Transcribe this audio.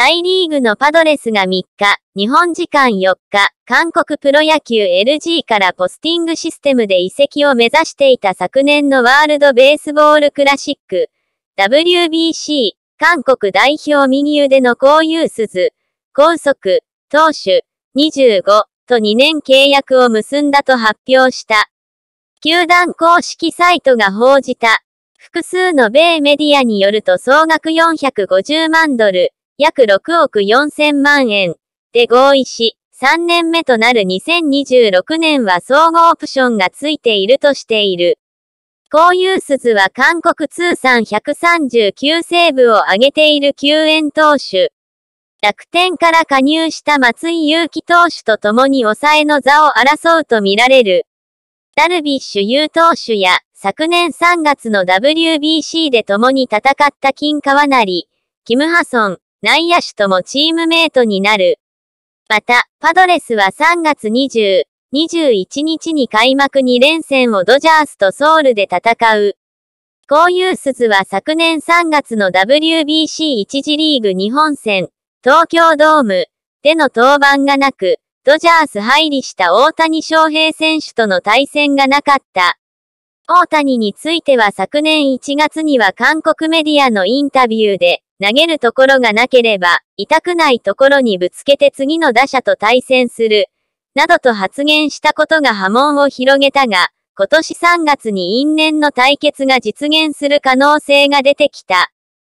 大リーグのパドレスが3日、日本時間4日、韓国プロ野球 LG からポスティングシステムで移籍を目指していた昨年のワールドベースボールクラシック、WBC、韓国代表右腕の高優鈴、高速、投手、25と2年契約を結んだと発表した。球団公式サイトが報じた。複数の米メディアによると総額450万ドル、約6億4000万円で合意し、3年目となる2026年は総合オプションがついているとしている。こういう鈴は韓国通算139セーブを上げている救援投手。楽天から加入した松井裕樹投手と共に抑えの座を争うとみられる。ダルビッシュ有投手や、昨年3月の WBC で共に戦った金川なり、キムハソン、内野手ともチームメイトになる。また、パドレスは3月20、21日に開幕2連戦をドジャースとソウルで戦う。こういうスズは昨年3月の WBC1 次リーグ日本戦、東京ドームでの登板がなく、ドジャース入りした大谷翔平選手との対戦がなかった。大谷については昨年1月には韓国メディアのインタビューで、投げるところがなければ、痛くないところにぶつけて次の打者と対戦する、などと発言したことが波紋を広げたが、今年3月に因縁の対決が実現する可能性が出てきた。